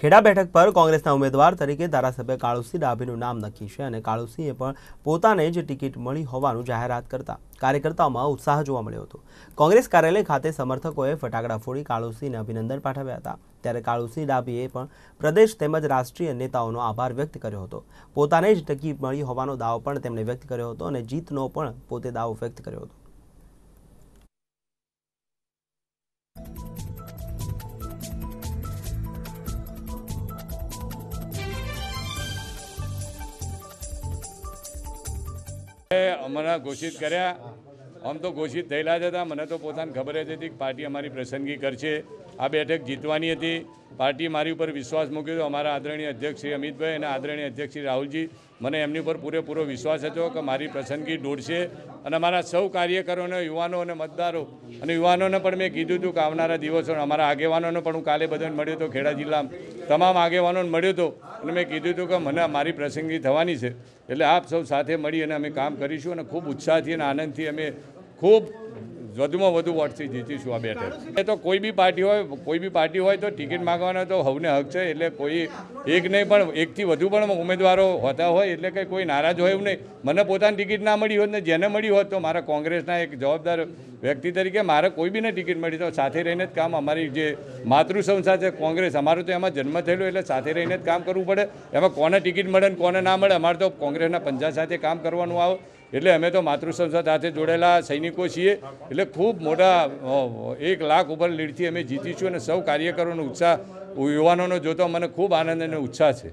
ખેડા બેઠક પર કોંગ્રેસના ઉમેદવાર તરીકે ધારાસભ્ય કાળુસિંહ ડાભીનું નામ નક્કી છે અને કાળુસિંહે પણ પોતાને જ ટિકિટ મળી હોવાનું જાહેરાત કરતા કાર્યકર્તાઓમાં ઉત્સાહ જોવા મળ્યો હતો કોંગ્રેસ કાર્યાલય ખાતે સમર્થકોએ ફટાકડા ફોડી કાળુસિંહને અભિનંદન પાઠવ્યા હતા ત્યારે કાળુસિંહ ડાભીએ પણ પ્રદેશ તેમજ રાષ્ટ્રીય નેતાઓનો આભાર વ્યક્ત કર્યો હતો પોતાને જ ટિકિટ મળી હોવાનો દાવો પણ તેમણે વ્યક્ત કર્યો હતો અને જીતનો પણ પોતે દાવો વ્યક્ત કર્યો હતો અમને ઘોષિત કર્યા આમ તો ઘોષિત થયેલા જ હતા મને તો પોતાને ખબર જ હતી કે પાર્ટી અમારી પસંદગી કરશે આ બેઠક જીતવાની હતી પાર્ટી મારી ઉપર વિશ્વાસ મૂક્યો હતો અમારા આદરણીય અધ્યક્ષ શ્રી અમિતભાઈ અને આદરણીય અધ્યક્ષ શ્રી રાહુલજી મને એમની ઉપર પૂરેપૂરો વિશ્વાસ હતો કે મારી પ્રસંગી દોડશે અને અમારા સૌ કાર્યકરોને યુવાનો અને મતદારો અને યુવાનોને પણ મેં કીધું હતું કે આવનારા દિવસો અમારા આગેવાનોને પણ હું કાલે બધાને મળ્યો હતો ખેડા જિલ્લામાં તમામ આગેવાનોને મળ્યો હતો અને મેં કીધું હતું કે મને મારી પ્રસંગી થવાની છે એટલે આપ સૌ સાથે મળી અને અમે કામ કરીશું અને ખૂબ ઉત્સાહથી અને આનંદથી અમે ખૂબ વધુમાં વધુ વોટથી જીતીશું આ બેઠક એ તો કોઈ બી પાર્ટી હોય કોઈ બી પાર્ટી હોય તો ટિકિટ માગવાનો તો હવને હક છે એટલે કોઈ એક નહીં પણ એકથી વધુ પણ ઉમેદવારો હોતા હોય એટલે કંઈ કોઈ નારાજ હોય એવું નહીં મને પોતાની ટિકિટ ના મળી હોત ને જેને મળી હોત તો મારા કોંગ્રેસના એક જવાબદાર વ્યક્તિ તરીકે મારે કોઈ બીને ટિકિટ મળી તો સાથે રહીને જ કામ અમારી જે માતૃ સંસ્થા છે કોંગ્રેસ અમારું તો એમાં જન્મ થયેલો એટલે સાથે રહીને જ કામ કરવું પડે એમાં કોને ટિકિટ મળે ને કોને ના મળે અમારે તો કોંગ્રેસના પંજા સાથે કામ કરવાનું આવે એટલે અમે તો માતૃસંસદ સાથે જોડેલા સૈનિકો છીએ એટલે ખૂબ મોટા એક લાખ ઉપર લીડથી અમે જીતીશું અને સૌ કાર્યકરોનો ઉત્સાહ યુવાનોનો જોતો મને ખૂબ આનંદ અને ઉત્સાહ છે